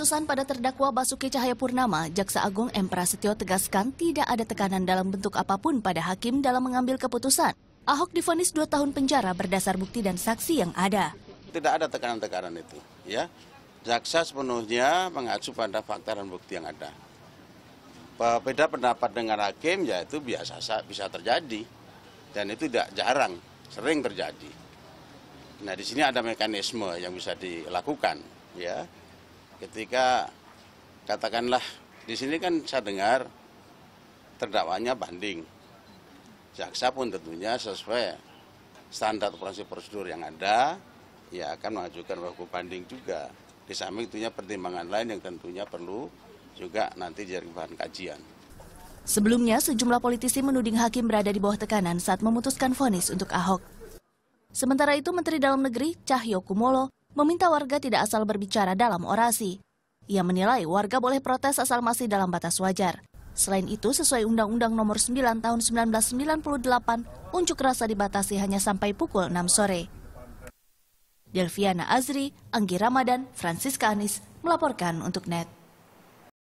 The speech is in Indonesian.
putusan pada terdakwa Basuki Cahayapurnama, Jaksa Agung M. Prasetyo tegaskan tidak ada tekanan dalam bentuk apapun pada hakim dalam mengambil keputusan. Ahok difonis dua tahun penjara berdasar bukti dan saksi yang ada. Tidak ada tekanan-tekanan itu. ya. Jaksa sepenuhnya mengacu pada fakta dan bukti yang ada. Beda pendapat dengan hakim ya itu biasa bisa terjadi. Dan itu tidak jarang, sering terjadi. Nah di sini ada mekanisme yang bisa dilakukan. ya ketika katakanlah di sini kan saya dengar terdakwanya banding. Jaksa pun tentunya sesuai standar operasi prosedur yang ada, ya akan mengajukan waktu banding juga. Di samping tentunya pertimbangan lain yang tentunya perlu juga nanti jadi bahan kajian. Sebelumnya, sejumlah politisi menuding hakim berada di bawah tekanan saat memutuskan vonis untuk Ahok. Sementara itu, Menteri Dalam Negeri Cahyo Kumolo meminta warga tidak asal berbicara dalam orasi. Ia menilai warga boleh protes asal masih dalam batas wajar. Selain itu, sesuai Undang-Undang Nomor 9 Tahun 1998, unjuk rasa dibatasi hanya sampai pukul 6 sore. Delviana Azri, Anggi Ramadan, Francisca Anis melaporkan untuk NET.